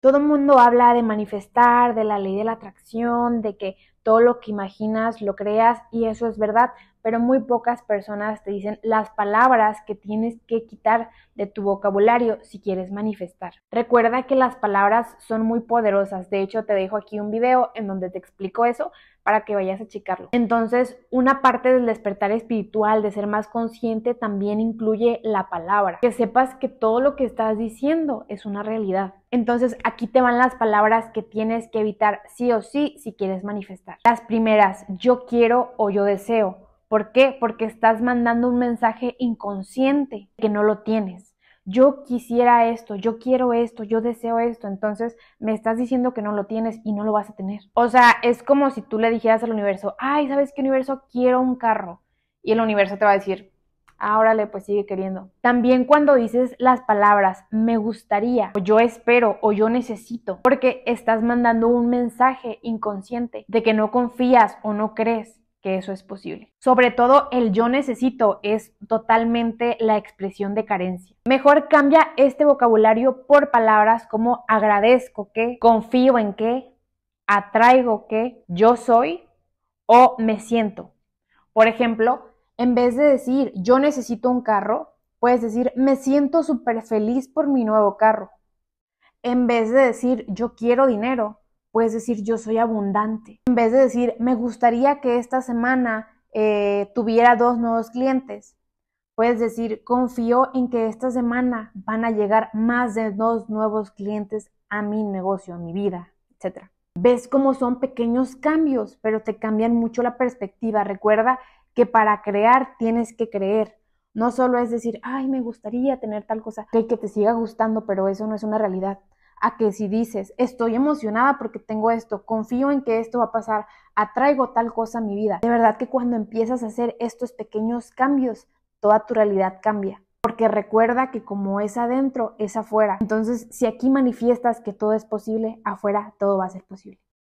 Todo el mundo habla de manifestar, de la ley de la atracción, de que todo lo que imaginas lo creas y eso es verdad, pero muy pocas personas te dicen las palabras que tienes que quitar de tu vocabulario si quieres manifestar. Recuerda que las palabras son muy poderosas, de hecho te dejo aquí un video en donde te explico eso para que vayas a checarlo. Entonces, una parte del despertar espiritual, de ser más consciente, también incluye la palabra, que sepas que todo lo que estás diciendo es una realidad. Entonces, aquí te van las palabras que tienes que evitar sí o sí si quieres manifestar. Las primeras, yo quiero o yo deseo ¿Por qué? Porque estás mandando un mensaje inconsciente que no lo tienes. Yo quisiera esto, yo quiero esto, yo deseo esto, entonces me estás diciendo que no lo tienes y no lo vas a tener. O sea, es como si tú le dijeras al universo, ay, ¿sabes qué universo? Quiero un carro. Y el universo te va a decir, ahora pues sigue queriendo. También cuando dices las palabras me gustaría, o yo espero, o yo necesito, porque estás mandando un mensaje inconsciente de que no confías o no crees que eso es posible. Sobre todo el yo necesito es totalmente la expresión de carencia. Mejor cambia este vocabulario por palabras como agradezco que, confío en que, atraigo que, yo soy o me siento. Por ejemplo, en vez de decir yo necesito un carro, puedes decir me siento súper feliz por mi nuevo carro. En vez de decir yo quiero dinero, puedes decir yo soy abundante. En vez de decir me gustaría que esta semana eh, tuviera dos nuevos clientes, puedes decir confío en que esta semana van a llegar más de dos nuevos clientes a mi negocio, a mi vida, etc. Ves cómo son pequeños cambios, pero te cambian mucho la perspectiva. Recuerda que para crear tienes que creer. No solo es decir, ay, me gustaría tener tal cosa, que te siga gustando, pero eso no es una realidad a que si dices, estoy emocionada porque tengo esto, confío en que esto va a pasar, atraigo tal cosa a mi vida. De verdad que cuando empiezas a hacer estos pequeños cambios, toda tu realidad cambia. Porque recuerda que como es adentro, es afuera. Entonces, si aquí manifiestas que todo es posible, afuera todo va a ser posible.